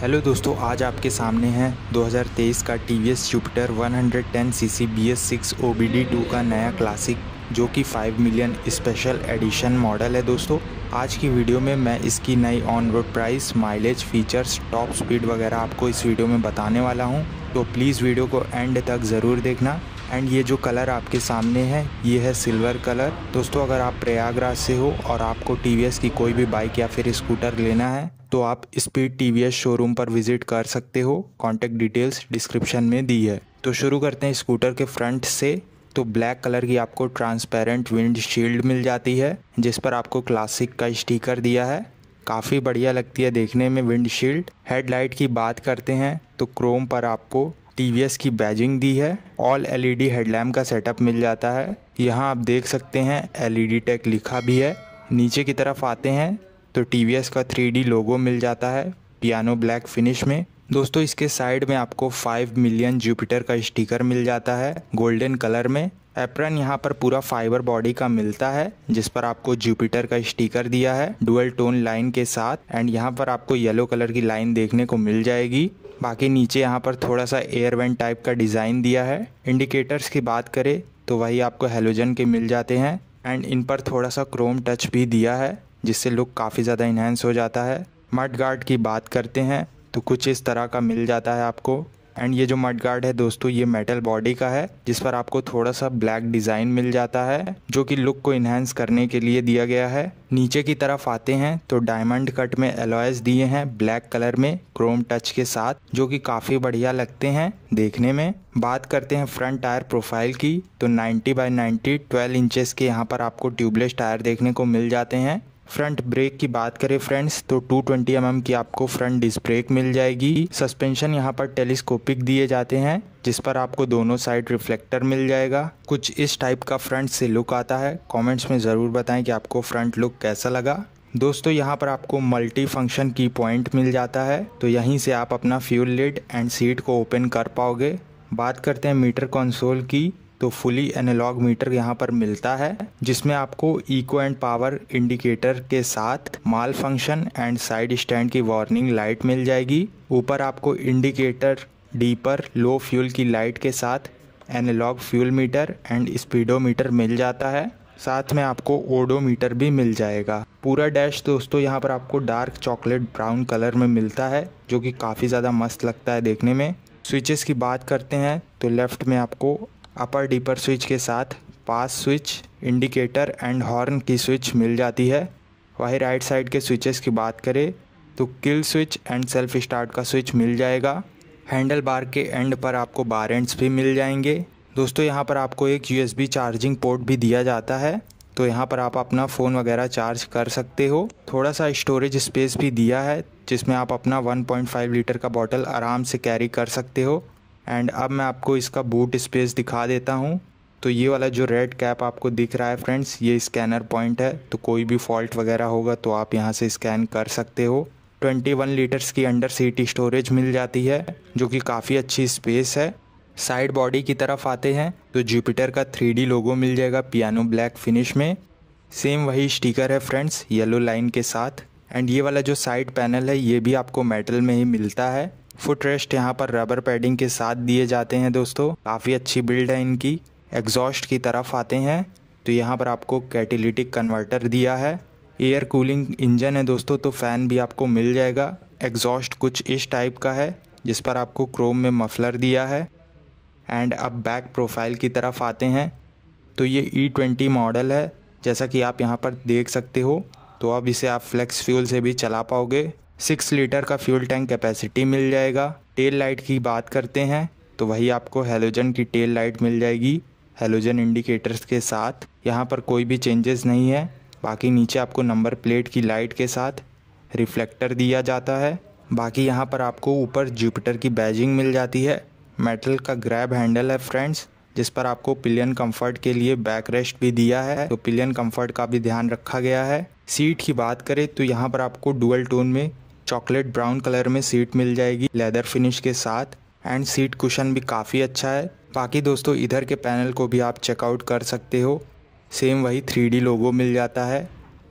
hello दोस्तों आज आपके सामने है 2023 का T V S Jupiter one hundred ten C C B S six O B D two का नया क्लासिक जो कि 5 मिलियन स्पेशल एडिशन मॉडल है दोस्तों आज की वीडियो में मैं इसकी नई on road price mileage features top speed वगैरह आपको इस वीडियो में बताने वाला हूँ तो प्लीज़ वीडियो को एंड तक ज़रूर देखना एंड ये जो कलर आपके सामने है ये है सिल्वर कलर दोस्तों अगर आप प्रयागराज से हो और आपको टी की कोई भी बाइक या फिर स्कूटर लेना है तो आप स्पीड टी शोरूम पर विजिट कर सकते हो कॉन्टैक्ट डिटेल्स डिस्क्रिप्शन में दी है तो शुरू करते हैं स्कूटर के फ्रंट से तो ब्लैक कलर की आपको ट्रांसपेरेंट विंड शील्ड मिल जाती है जिस पर आपको क्लासिक का स्टिकर दिया है काफ़ी बढ़िया लगती है देखने में विंड शील्ड हेडलाइट की बात करते हैं तो क्रोम पर आपको टी की बैजिंग दी है ऑल एलईडी हेडलैम्प का सेटअप मिल जाता है यहाँ आप देख सकते हैं एलईडी टेक e लिखा भी है नीचे की तरफ आते हैं तो टी का थ्री लोगो मिल जाता है पियानो ब्लैक फिनिश में दोस्तों इसके साइड में आपको 5 मिलियन जुपिटर का स्टिकर मिल जाता है गोल्डन कलर में एप्रन यहाँ पर पूरा फाइबर बॉडी का मिलता है जिस पर आपको जुपिटर का स्टिकर दिया है डुअल टोन लाइन के साथ एंड यहाँ पर आपको येलो कलर की लाइन देखने को मिल जाएगी बाकी नीचे यहाँ पर थोड़ा सा एयर वेंट टाइप का डिज़ाइन दिया है इंडिकेटर्स की बात करें तो वही आपको हेलोजन के मिल जाते हैं एंड इन पर थोड़ा सा क्रोम टच भी दिया है जिससे लुक काफ़ी ज़्यादा इन्हेंस हो जाता है मड गार्ड की बात करते हैं तो कुछ इस तरह का मिल जाता है आपको एंड ये जो मड गार्ड है दोस्तों ये मेटल बॉडी का है जिस पर आपको थोड़ा सा ब्लैक डिज़ाइन मिल जाता है जो कि लुक को इन्हेंस करने के लिए दिया गया है नीचे की तरफ आते हैं तो डायमंड कट में एलॉयज दिए हैं ब्लैक कलर में क्रोम टच के साथ जो कि काफ़ी बढ़िया लगते हैं देखने में बात करते हैं फ्रंट टायर प्रोफाइल की तो 90 बाय 90 12 इंचेस के यहाँ पर आपको ट्यूबलेस टायर देखने को मिल जाते हैं फ्रंट ब्रेक की बात करें फ्रेंड्स तो 220 ट्वेंटी mm की आपको फ्रंट डिस्क ब्रेक मिल जाएगी सस्पेंशन यहाँ पर टेलीस्कोपिक दिए जाते हैं जिस पर आपको दोनों साइड रिफ्लेक्टर मिल जाएगा कुछ इस टाइप का फ्रंट से लुक आता है कमेंट्स में ज़रूर बताएं कि आपको फ्रंट लुक कैसा लगा दोस्तों यहाँ पर आपको मल्टी फंक्शन की पॉइंट मिल जाता है तो यहीं से आप अपना फ्यूल लिड एंड सीट को ओपन कर पाओगे बात करते हैं मीटर कंसोल की तो फुली एनालॉग मीटर यहाँ पर मिलता है जिसमें आपको इको एंड पावर इंडिकेटर के साथ malfunction and side stand की वार्निंग लाइट मिल जाएगी ऊपर आपको इंडिकेटर डीपर लो फ्यूल की लाइट के साथ analogue fuel meter and speedometer मिल जाता है साथ में आपको ओडोमीटर भी मिल जाएगा पूरा डैश दोस्तों यहाँ पर आपको डार्क चॉकलेट ब्राउन कलर में मिलता है जो कि काफ़ी ज़्यादा मस्त लगता है देखने में स्विचेस की बात करते हैं तो लेफ़्ट में आपको अपर डीपर स्विच के साथ pass switch indicator and horn की स्विच मिल जाती है वहीं राइट साइड के स्विचेस की बात करें तो kill switch and self start का स्विच मिल जाएगा हैंडल बार के एंड पर आपको बार एंड्स भी मिल जाएंगे दोस्तों यहाँ पर आपको एक यू चार्जिंग पोर्ट भी दिया जाता है तो यहाँ पर आप अपना फ़ोन वगैरह चार्ज कर सकते हो थोड़ा सा स्टोरेज स्पेस भी दिया है जिसमें आप अपना 1.5 लीटर का बॉटल आराम से कैरी कर सकते हो एंड अब मैं आपको इसका बूट स्पेस दिखा देता हूँ तो ये वाला जो रेड कैप आपको दिख रहा है फ्रेंड्स ये स्कैनर पॉइंट है तो कोई भी फॉल्ट वगैरह होगा तो आप यहाँ से स्कैन कर सकते हो 21 लीटर्स की अंडर सीट स्टोरेज मिल जाती है जो कि काफ़ी अच्छी स्पेस है साइड बॉडी की तरफ आते हैं तो जुपिटर का थ्री लोगो मिल जाएगा पियानो ब्लैक फिनिश में सेम वही स्टिकर है फ्रेंड्स येलो लाइन के साथ एंड ये वाला जो साइड पैनल है ये भी आपको मेटल में ही मिलता है फुट रेस्ट यहाँ पर रबर पैडिंग के साथ दिए जाते हैं दोस्तों काफ़ी अच्छी बिल्ड है इनकी एग्जॉस्ट की तरफ आते हैं तो यहाँ पर आपको कैटिलिटिक कन्वर्टर दिया है एयर कूलिंग इंजन है दोस्तों तो फ़ैन भी आपको मिल जाएगा एग्जॉस्ट कुछ इस टाइप का है जिस पर आपको क्रोम में मफलर दिया है एंड अब बैक प्रोफाइल की तरफ आते हैं तो ये ई ट्वेंटी मॉडल है जैसा कि आप यहाँ पर देख सकते हो तो अब इसे आप फ्लेक्स फ्यूल से भी चला पाओगे सिक्स लीटर का फ्यूल टैंक कैपेसिटी मिल जाएगा टेल लाइट की बात करते हैं तो वही आपको हेलोजन की टेल लाइट मिल जाएगी हेलोजन इंडिकेटर्स के साथ यहाँ पर कोई भी चेंजेस नहीं है बाकी नीचे आपको नंबर प्लेट की लाइट के साथ रिफ्लेक्टर दिया जाता है बाकी यहाँ पर आपको ऊपर जुपिटर की बैजिंग मिल जाती है मेटल का ग्रैब हैंडल है फ्रेंड्स जिस पर आपको पिलियन कंफर्ट के लिए बैक रेस्ट भी दिया है तो पिलियन कंफर्ट का भी ध्यान रखा गया है सीट की बात करें तो यहाँ पर आपको डुअल टोन में चॉकलेट ब्राउन कलर में सीट मिल जाएगी लेदर फिनिश के साथ एंड सीट कुशन भी काफ़ी अच्छा है बाकी दोस्तों इधर के पैनल को भी आप चेकआउट कर सकते हो सेम वही थ्री लोगो मिल जाता है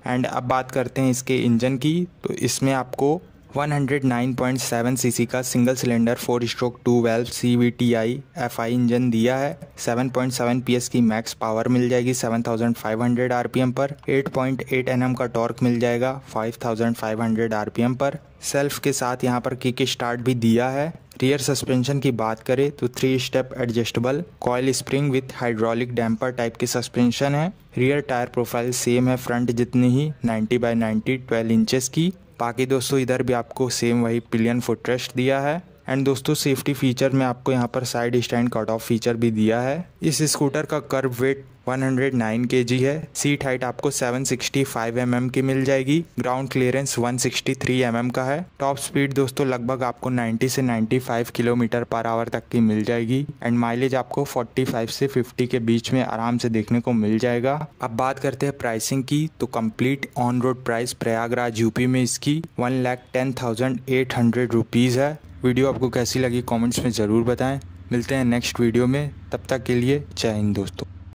एंड अब बात करते हैं इसके इंजन की तो इसमें आपको 109.7 सीसी का single cylinder four stroke two valve C V T I F I engine दिया है 7.7 पीएस की मैक्स पावर मिल जाएगी 7500 आरपीएम पर 8.8 एनएम का टॉर्क मिल जाएगा 5500 आरपीएम पर सेल्फ के साथ यहाँ पर किक स्टार्ट भी दिया है रियर सस्पेंशन की बात करें तो three step adjustable coil spring with hydraulic damper type की सस्पेंशन है रियर टायर प्रोफाइल सेम है फ्रंट जितनी ही 90 बाय 90 12 इंचेस की बाकी दोस्तों इधर भी आपको सेम वही पिलियन फुटरेस्ट दिया है एंड दोस्तों सेफ्टी फीचर में आपको यहाँ पर side stand cut off feature भी दिया है इस स्कूटर का कर्व वेट 109 kg है सीट हाइट आपको 765 mm की मिल जाएगी ग्राउंड क्लियरेंस 163 mm का है टॉप स्पीड दोस्तों लगभग आपको 90 से 95 किलोमीटर पर आवर तक की मिल जाएगी एंड माइलेज आपको 45 से 50 के बीच में आराम से देखने को मिल जाएगा अब बात करते हैं प्राइसिंग की तो complete on road price Prayagraj UP में इसकी one lakh ten thousand eight hundred rupees है वीडियो आपको कैसी लगी कमेंट्स में ज़रूर बताएं मिलते हैं नेक्स्ट वीडियो में तब तक के लिए जय हिंद दोस्तों